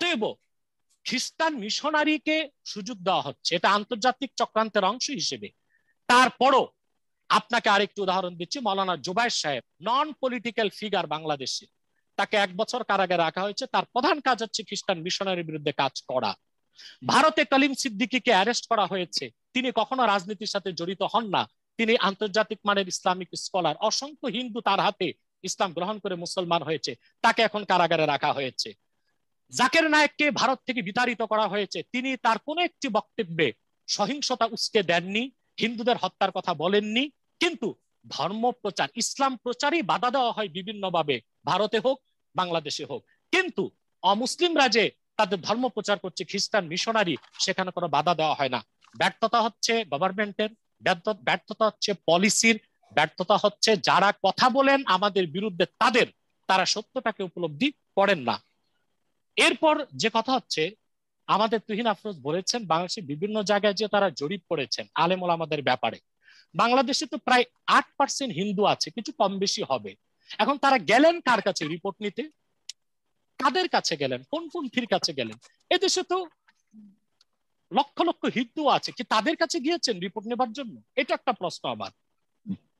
অতএব খ্রিস্টান মিশনারিকে সুযোগ দেওয়া হচ্ছে এটা আন্তর্জাতিক চক্রান্তের অংশ হিসেবে তারপরও আপনাকে আরেকটি উদাহরণ দিচ্ছি মৌলানা জুবাইর সাহেব নন পলিটিক্যাল ফিগার বাংলাদেশে তাকে এক বছর কারাগে রাখা হয়েছে তার প্রধান কাজ হচ্ছে খ্রিস্টান মিশনারির বিরুদ্ধে কাজ করা ভারতে কলিম সিদ্দিকিকে অ্যারেস্ট করা হয়েছে তিনি কখনো রাজনীতির সাথে জড়িত হন না তিনি আন্তর্জাতিক মানের ইসলামিক স্কলার অসংখ্য হিন্দু তার হাতে ইসলাম গ্রহণ করে মুসলমান হয়েছে তাকে এখন কারাগারে রাখা হয়েছে জাকের নায়ককে ভারত থেকে বিতাড়িত করা হয়েছে তিনি তার কোনো একটি বক্তব্যে সহিংসতা উস্কে দেননি হিন্দুদের হত্যার কথা বলেননি কিন্তু ধর্ম প্রচার ইসলাম প্রচারই বাধা দেওয়া হয় বিভিন্নভাবে ভারতে হোক বাংলাদেশে হোক কিন্তু অমুসলিমরা যে তাদের ধর্ম প্রচার করছে খ্রিস্টান মিশনারি সেখানে কোনো বাধা দেওয়া হয় না ব্যর্থতা হচ্ছে গভর্নমেন্টের ব্যর্থতা হচ্ছে পলিসির ব্যর্থতা হচ্ছে যারা কথা বলেন আমাদের বিরুদ্ধে তাদের তারা সত্যটাকে উপলব্ধি করেন না এরপর যে কথা হচ্ছে আমাদের তুহিন আফরোজ বলেছেন বাংলাদেশের বিভিন্ন জায়গায় যে তারা জরিপ করেছেন আলেমুল আমাদের ব্যাপারে বাংলাদেশে তো প্রায় আট পার্সেন্ট হিন্দু আছে কিছু কম বেশি হবে এখন তারা গেলেন কার কাছে রিপোর্ট নিতে কাদের কাছে গেলেন কোন পন্থীর কাছে গেলেন এদেশে তো লক্ষ লক্ষ হিন্দু আছে কি তাদের কাছে গিয়েছেন রিপোর্ট নেবার জন্য এটা একটা প্রশ্ন আমার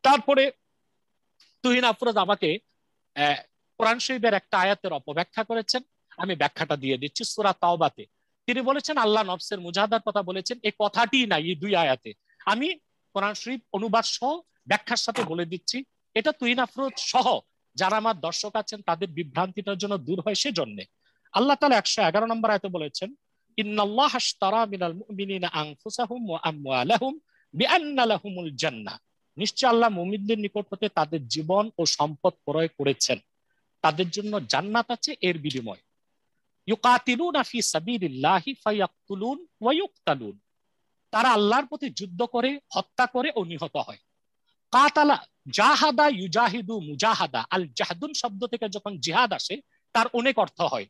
তারপরে তুহিন আফরোজ আমাকে কোরআন শরীফের একটা আয়াতের অপব্যাখ্যা করেছেন আমি ব্যাখ্যাটা দিয়ে দিচ্ছি সুরা তাওবাতে তিনি বলেছেন আল্লাহ নফসের মুজাহাদার কথা বলেছেন এই কথাটি নাই এই দুই আয়াতে আমি কোরআন শরীফ অনুবাদ সহ ব্যাখ্যার সাথে বলে দিচ্ছি এটা তুই নাফরত সহ যারা আমার দর্শক আছেন তাদের বিভ্রান্তিটার জন্য দূর হয় সেজন্য আল্লাহ তালা একশো এগারো নম্বর আয়তে বলেছেন ইন্নাল্লাহ আশতারা মিনাল মুমিনিনা আনফুসাহুম ওয়া আমওয়ালাহুম বিআন্না লাহুমুল জান্নাহ নিশ্চয় আল্লাহ মুমিনদের নিকট হতে তাদের জীবন ও সম্পদ ক্রয় করেছেন তাদের জন্য জান্নাত আছে এর বিনিময় ইউকাতিলুনা ফি ফায়াকতুলুন ওয়া ইউকতালুন তারা আল্লাহর প্রতি যুদ্ধ করে হত্যা করে ও নিহত হয় কাতালা জাহাদা ইউজাহিদু মুজাহাদা আল শব্দ থেকে যখন জিহাদ আসে তার অনেক অর্থ হয়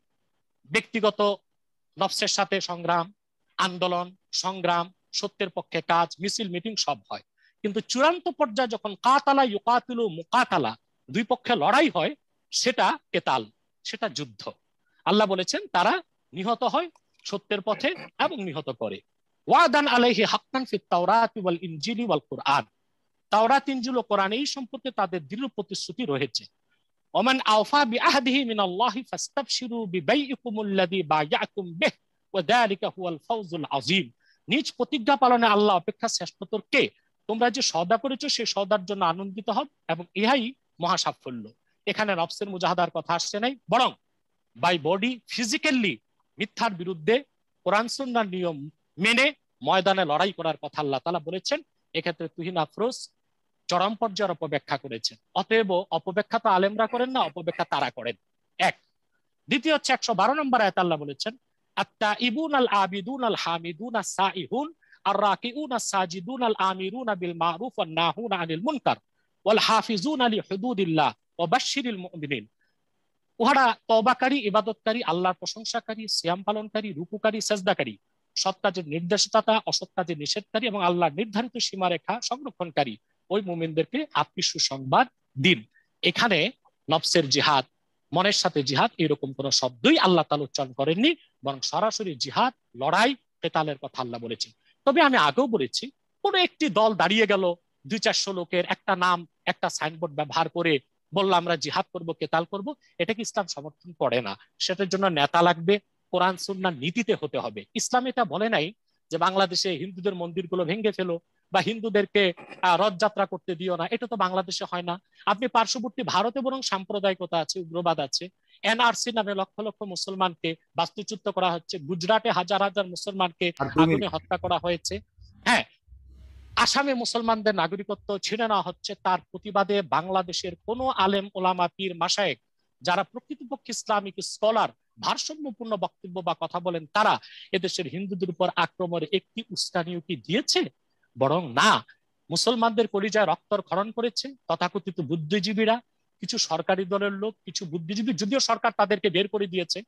ব্যক্তিগত নফসের সাথে সংগ্রাম আন্দোলন সংগ্রাম সত্যের পক্ষে কাজ মিছিল মিটিং সব হয় কিন্তু চূড়ান্ত পর্যায়ে যখন কাতালা ইউকাতিলু মুকাতালা দুই পক্ষে লড়াই হয় সেটা কেতাল সেটা যুদ্ধ আল্লাহ বলেছেন তারা নিহত হয় সত্যের পথে এবং নিহত করে ওয়াদান আলাইহি হাক্কান তাওরাত ওয়াল ওয়াল কুরআন তাওরাত ইনজিল ও কোরআন এই সম্পর্কে তাদের দৃঢ় প্রতিশ্রুতি রয়েছে ওমান আওফা বি আহদিহি মিন আল্লাহ বিহ ওয়া যালিকা হুয়াল ফাউজুল আযীম নিজ প্রতিজ্ঞা পালনে আল্লাহ অপেক্ষা শ্রেষ্ঠতর কে তোমরা যে সদা করেছো সেই সদার জন্য আনন্দিত হব এবং ইহাই মহা সাফল্য এখানে নফসের মুজাহাদার কথা আসছে নাই বরং বাই বডি ফিজিক্যালি মিথ্যার বিরুদ্ধে কোরআন সুন্নার নিয়ম মেনে ময়দানে লড়াই করার কথা আল্লাহ তালা বলেছেন এক্ষেত্রে তুহিন আফরোজ চরম পর্যায়ের অপব্যাখ্যা করেছেন অতএব অপব্যাখ্যা তো আলেমরা করেন না অপব্যাখ্যা তারা করেন এক দ্বিতীয় হচ্ছে একশো বারো নম্বর আয়াত আল্লাহ বলেছেন আত্তা ইবুন আল আবিদুন আল হামিদুন আল সাইহুন আর রাকিউন আল সাজিদুন আল আমিরুন বিল মারুফ আল নাহুন আনিল মুনকার ওয়াল হাফিজুন আলী হুদুদিল্লাহ ও বাশিরুল মুমিনিন উহারা তবাকারী ইবাদতকারী আল্লাহর প্রশংসাকারী শ্যাম পালনকারী রুকুকারী সেজদাকারী সৎ নির্দেশদাতা অসৎ নিষেধকারী এবং আল্লাহর নির্ধারিত সীমারেখা সংরক্ষণকারী ওই মুমিনদেরকে আপনি সুসংবাদ দিন এখানে নফসের জিহাদ মনের সাথে জিহাদ এরকম কোন শব্দই আল্লাহ তালা উচ্চারণ করেননি বরং সরাসরি জিহাদ লড়াই পেতালের কথা আল্লাহ বলেছেন তবে আমি আগেও বলেছি কোন একটি দল দাঁড়িয়ে গেল দুই চারশো লোকের একটা নাম একটা সাইনবোর্ড ব্যবহার করে বললো আমরা জিহাদ করব কেতাল করব কি ইসলাম সমর্থন করে না সেটার জন্য নেতা লাগবে কোরআন সুন্নার নীতিতে হতে হবে ইসলাম এটা বলে নাই যে বাংলাদেশে হিন্দুদের মন্দিরগুলো ভেঙে ফেলো বা হিন্দুদেরকে রথযাত্রা করতে দিও না এটা তো বাংলাদেশে হয় না আপনি পার্শ্ববর্তী ভারতে বরং সাম্প্রদায়িকতা আছে উগ্রবাদ আছে এনআরসি নামে লক্ষ লক্ষ মুসলমানকে বাস্তুচ্যুত করা হচ্ছে গুজরাটে হাজার হাজার মুসলমানকে আগুনে হত্যা করা হয়েছে হ্যাঁ আসামে মুসলমানদের নাগরিকত্ব ছিনে নেওয়া হচ্ছে তার প্রতিবাদে বাংলাদেশের কোন আলেম ওলামা পীর মাসায়েক যারা প্রকৃতপক্ষে ইসলামিক স্কলার ভারসাম্যপূর্ণ বক্তব্য বা কথা বলেন তারা এদেশের হিন্দুদের উপর আক্রমণের একটি উস্কানিও কি দিয়েছে বরং না মুসলমানদের কলিজায় রক্তর খরণ করেছে তথাকথিত বুদ্ধিজীবীরা কিছু সরকারি দলের লোক কিছু বুদ্ধিজীবী যদিও সরকার তাদেরকে বের করে দিয়েছে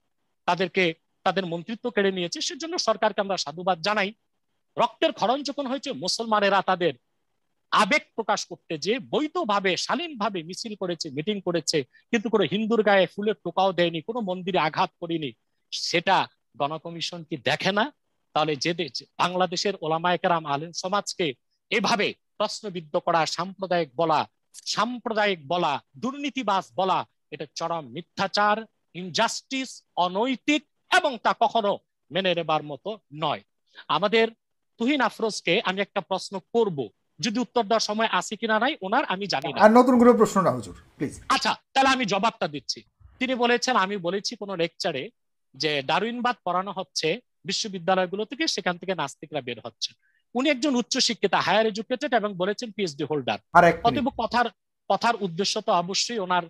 তাদেরকে তাদের মন্ত্রিত্ব কেড়ে নিয়েছে সেজন্য সরকারকে আমরা সাধুবাদ জানাই রক্তের খরণ যখন হয়েছে মুসলমানেরা তাদের আবেগ প্রকাশ করতে যে বৈধভাবে শালীনভাবে মিছিল করেছে মিটিং করেছে কিন্তু কোনো হিন্দুর গায়ে ফুলের টোকাও দেয়নি কোনো মন্দিরে আঘাত করিনি সেটা গণকমিশন কি দেখে না তাহলে যে বাংলাদেশের ওলামায়কেরাম আলেন সমাজকে এভাবে প্রশ্নবিদ্ধ করা সাম্প্রদায়িক বলা সাম্প্রদায়িক বলা দুর্নীতিবাস বলা এটা চরম মিথ্যাচার ইনজাস্টিস অনৈতিক এবং তা কখনো মেনে নেবার মতো নয় আমাদের তুহিন আফরোজকে আমি একটা প্রশ্ন করব যদি উত্তর দেওয়ার সময় আছে কিনা নাই ওনার আমি জানি না আর নতুন করে প্রশ্ন না হুজুর প্লিজ আচ্ছা তাহলে আমি জবাবটা দিচ্ছি তিনি বলেছেন আমি বলেছি কোন লেকচারে যে ডারুইনবাদ পড়ানো হচ্ছে বিশ্ববিদ্যালয়গুলো থেকে সেখান থেকে নাস্তিকরা বের হচ্ছে উনি একজন উচ্চ শিক্ষিত হায়ার এডুকেটেড এবং বলেছেন পিএইচডি হোল্ডার অতএব কথার কথার উদ্দেশ্য তো অবশ্যই ওনার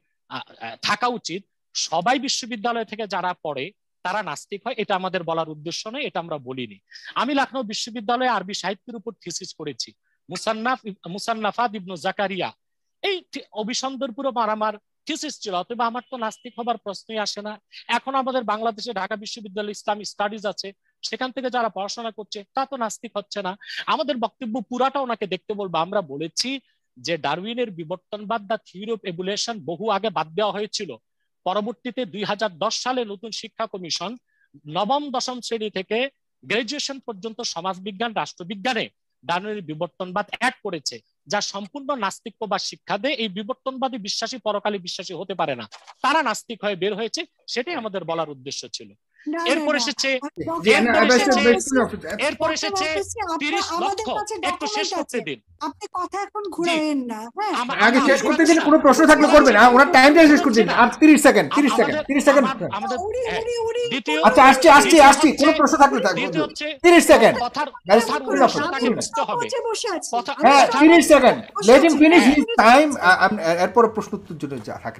থাকা উচিত সবাই বিশ্ববিদ্যালয় থেকে যারা পড়ে তারা নাস্তিক হয় এটা আমাদের বলার উদ্দেশ্য নয় এটা আমরা বলিনি আমি লখনৌ বিশ্ববিদ্যালয়ে আরবি সাহিত্যের উপর থিসিস করেছি মুসান্নাফ মুসান্নাফাদ ইবনু জাকারিয়া এই অভিসন্দরপুর আমার আমার থিসিস ছিল অথবা আমার তো নাস্তিক হবার প্রশ্নই আসে না এখন আমাদের বাংলাদেশে ঢাকা বিশ্ববিদ্যালয় ইসলাম স্টাডিজ আছে সেখান থেকে যারা পড়াশোনা করছে তা তো নাস্তিক হচ্ছে না আমাদের বক্তব্য পুরাটা ওনাকে দেখতে বলবো আমরা বলেছি যে ডারউইনের বিবর্তনবাদ বা থিওরি অফ এভুলেশন বহু আগে বাদ দেওয়া হয়েছিল পরবর্তীতে দুই সালে নতুন শিক্ষা কমিশন নবম দশম শ্রেণী থেকে গ্রাজুয়েশন পর্যন্ত সমাজবিজ্ঞান রাষ্ট্রবিজ্ঞানে ডানের বিবর্তনবাদ অ্যাড করেছে যা সম্পূর্ণ বা শিক্ষা দেয় এই বিবর্তনবাদী বিশ্বাসী পরকালে বিশ্বাসী হতে পারে না তারা নাস্তিক হয়ে বের হয়েছে সেটাই আমাদের বলার উদ্দেশ্য ছিল এরপর এসেছে এরপর এসেছে তিরিশ লক্ষ একটু শেষ করতে দিন আপনি কথা এখন ঘুরাইয়েন না হ্যাঁ। আগে শেষ করতে দিন কোনো প্রশ্ন থাকলে করবেন ওনার শেষ করতে দিন আর সেকেন্ড সেকেন্ড সেকেন্ড আচ্ছা আসছি আসছি আসছি প্রশ্ন থাকলে থাকবে সেকেন্ড হ্যাঁ second let finish his time এরপর প্রশ্ন উত্তর জন্য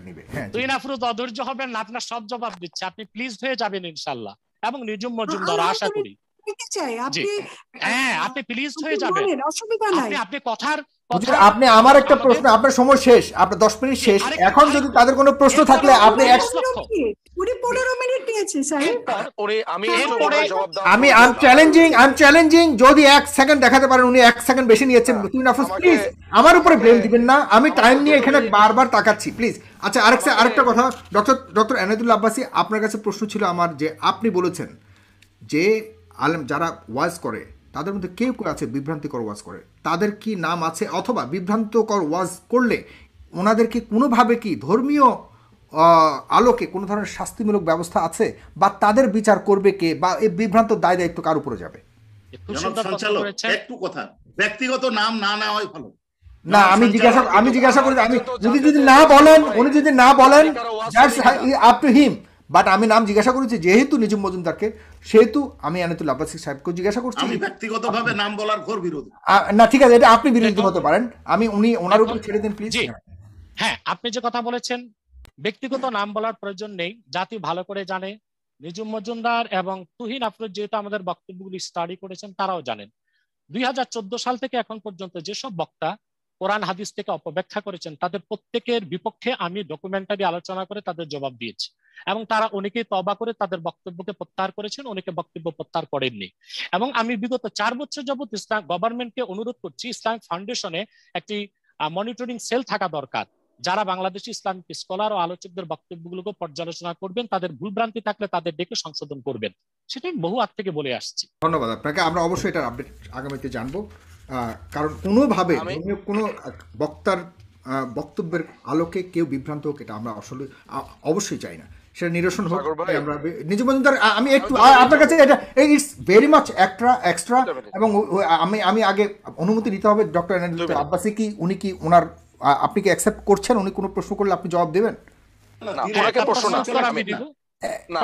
নিবে হ্যাঁ তুই না অধৈর্য হবেন না আপনার সব জবাব দিচ্ছে আপনি প্লিজ হয়ে যাবেন ইনশাআল্লাহ ইনশাল্লাহ এবং নিজুম মজুমদার আশা করি হ্যাঁ, আপনি আমার একটা প্রশ্ন আপনার সময় শেষ আপনার দশ মিনিট শেষ এখন যদি তাদের কোনো প্রশ্ন থাকলে আপনি আমি আম চ্যালেঞ্জিং আম চ্যালেঞ্জিং যদি এক সেকেন্ড দেখাতে পারেন উনি এক সেকেন্ড বেশি নিয়েছেন তুমি প্লিজ আমার উপরে ব্লেম হ্যাঁ, দিবেন না আমি টাইম নিয়ে এখানে বারবার তাকাচ্ছি প্লিজ আচ্ছা আরেক আরেকটা কথা ডক্টর ডক্টর এনাদুল্লা আব্বাসী আপনার কাছে প্রশ্ন ছিল আমার যে আপনি বলেছেন যে আলেম যারা ওয়াজ করে তাদের মধ্যে কেউ কেউ আছে বিভ্রান্তিকর ওয়াজ করে তাদের কি নাম আছে অথবা বিভ্রান্তকর ওয়াজ করলে ওনাদেরকে কোনোভাবে কি ধর্মীয় আলোকে কোনো ধরনের শাস্তিমূলক ব্যবস্থা আছে বা তাদের বিচার করবে কে বা এই বিভ্রান্ত দায় দায়িত্ব কার উপরে যাবে একটু কথা ব্যক্তিগত নাম না না হয় ভালো না আমি জিজ্ঞাসা আমি জিজ্ঞাসা করি আমি যদি যদি না বলেন উনি যদি না বলেন আপ টু হিম বাট আমি নাম জিজ্ঞাসা করেছি যেহেতু নিজুম মজুমদারকে সেহেতু আমি আনিতুল আব্বাসিক সাহেবকে জিজ্ঞাসা করছি আমি ব্যক্তিগতভাবে নাম বলার ঘোর না ঠিক আছে এটা আপনি বিরোধী হতে পারেন আমি উনি ওনার উপর ছেড়ে দিন প্লিজ হ্যাঁ আপনি যে কথা বলেছেন ব্যক্তিগত নাম বলার প্রয়োজন নেই জাতি ভালো করে জানে নিজুম মজুমদার এবং তুহিন আফরোজ যেহেতু আমাদের বক্তব্যগুলি স্টাডি করেছেন তারাও জানেন দুই সাল থেকে এখন পর্যন্ত যেসব বক্তা কোরআন হাদিস থেকে অপব্যাখ্যা করেছেন তাদের প্রত্যেকের বিপক্ষে আমি ডকুমেন্টারি আলোচনা করে তাদের জবাব দিয়েছি এবং তারা অনেকেই তবা করে তাদের বক্তব্যকে প্রত্যাহার করেছেন অনেকে বক্তব্য প্রত্যাহার করেননি এবং আমি বিগত চার বছর যাবত ইসলাম গভর্নমেন্টকে অনুরোধ করছি ইসলাম ফাউন্ডেশনে একটি মনিটরিং সেল থাকা দরকার যারা বাংলাদেশি ইসলামিক স্কলার ও আলোচকদের বক্তব্যগুলোকে পর্যালোচনা করবেন তাদের ভুলভ্রান্তি থাকলে তাদের ডেকে সংশোধন করবেন সেটাই বহু আগ থেকে বলে আসছি ধন্যবাদ আপনাকে আমরা অবশ্যই এটার আপডেট আগামীতে জানবো কারণ কোনোভাবে কোনো বক্তার বক্তব্যের আলোকে কেউ বিভ্রান্ত হোক এটা আমরা আসলে অবশ্যই চাই না সেটা নিরসন হোক আমরা নিজু মজুমদার আমি একটু আপনার কাছে এটা it's very much extra extra এবং আমি আমি আগে অনুমতি নিতে হবে ডক্টর আব্বাসি কি উনি কি ওনার আপনি কি অ্যাকসেপ্ট করছেন উনি কোনো প্রশ্ন করলে আপনি জবাব দেবেন না ওনাকে প্রশ্ন না না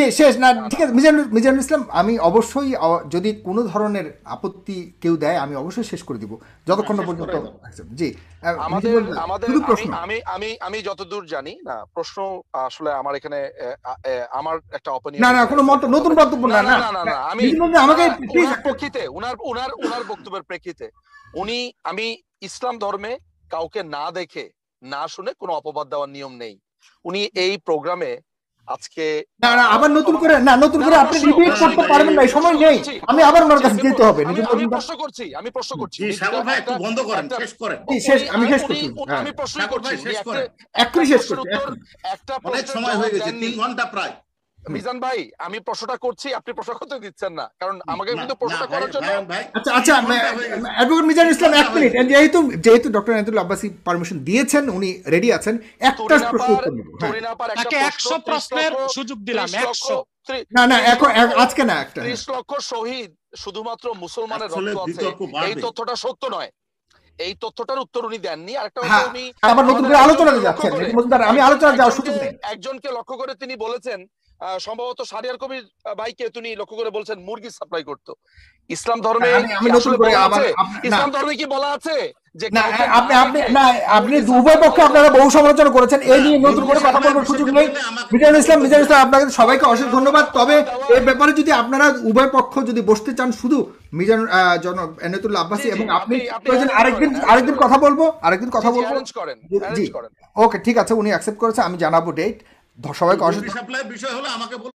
ইসলাম আমি অবশ্যই যদি কোন ধরনের আপত্তি কেউ দেয় আমি অবশ্যই শেষ করে দিব যতক্ষণ পর্যন্ত আমি আমি আমি যতদূর জানি না প্রশ্ন আসলে আমার এখানে আমার একটা অপিনিয়ন না না কোনো মত নতুন বক্তব্য না না না না আমি আমাকে প্রেক্ষিতে উনার উনার উনার বক্তব্যের প্রেক্ষিতে উনি আমি ইসলাম ধর্মে কাউকে না দেখে না শুনে কোনো অপবাদ দেওয়ার নিয়ম নেই উনি এই প্রোগ্রামে আজকে না না আবার নতুন করে না নতুন করে আপনি রিপিট করতে পারবেন না সময় নেই আমি আবার ওনার কাছে যেতে হবে আমি প্রশ্ন করছি আমি প্রশ্ন করছি শ্যামল ভাই একটু বন্ধ করেন শেষ করেন শেষ আমি শেষ করছি হ্যাঁ। আমি প্রশ্ন করছি শেষ করেন এক্ষুনি শেষ করছি একটা অনেক সময় হয়ে গেছে 3 ঘন্টা প্রায় মিজান ভাই আমি প্রশ্নটা করছি আপনি প্রশ্ন করতে দিচ্ছেন না কারণ আমাকে কিন্তু করার জন্য আচ্ছা আচ্ছা অ্যাডভোকেট মিজান ইসলাম এক মিনিট যেহেতু যেহেতু ডক্টর নাইতুল আব্বাসি পারমিশন দিয়েছেন উনি রেডি আছেন একটা প্রশ্ন হ্যাঁ। তাকে 100 প্রশ্নের সুযোগ দিলাম 100 না না এখন আজকে না একটা 30 লক্ষ শহীদ শুধুমাত্র মুসলমানের রক্ত আছে এই তথ্যটা সত্য নয় এই তথ্যটার উত্তর উনি দেননি আরেকটা হ্যাঁ, উনি আবার নতুন করে আলোচনা যাচ্ছেন আমি আলোচনা যাওয়ার সুযোগ নেই একজনকে লক্ষ্য করে তিনি বলেছেন সম্ভবত সারিয়ার কবির ভাইকে তুমি লক্ষ্য করে বলছেন মুরগি সাপ্লাই করত ইসলাম ধর্মে ইসলাম ধর্মে কি বলা আছে তবে ব্যাপারে যদি আপনারা উভয় পক্ষ যদি বসতে চান শুধু মিজান এবং আরেকদিন কথা বলবো আরেকদিন কথা বলবো ওকে ঠিক আছে উনি করেছে আমি জানাবো ডেট সবাই বিষয় হলো আমাকে